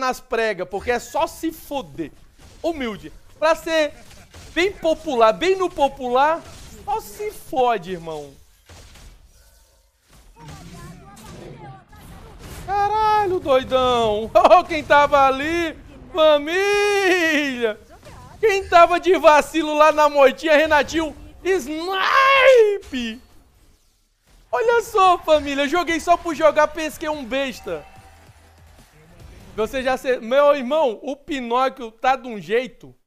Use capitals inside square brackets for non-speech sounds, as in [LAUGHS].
nas pregas, porque é só se foder. Humilde. Pra ser bem popular, bem no popular, só se fode, irmão. Caralho, doidão. Oh, [LAUGHS] quem tava ali, família. Quem tava de vacilo lá na moitinha, Renatinho, snipe. Olha só, família, joguei só por jogar, pesquei um besta. Você já. Meu irmão, o Pinóquio tá de um jeito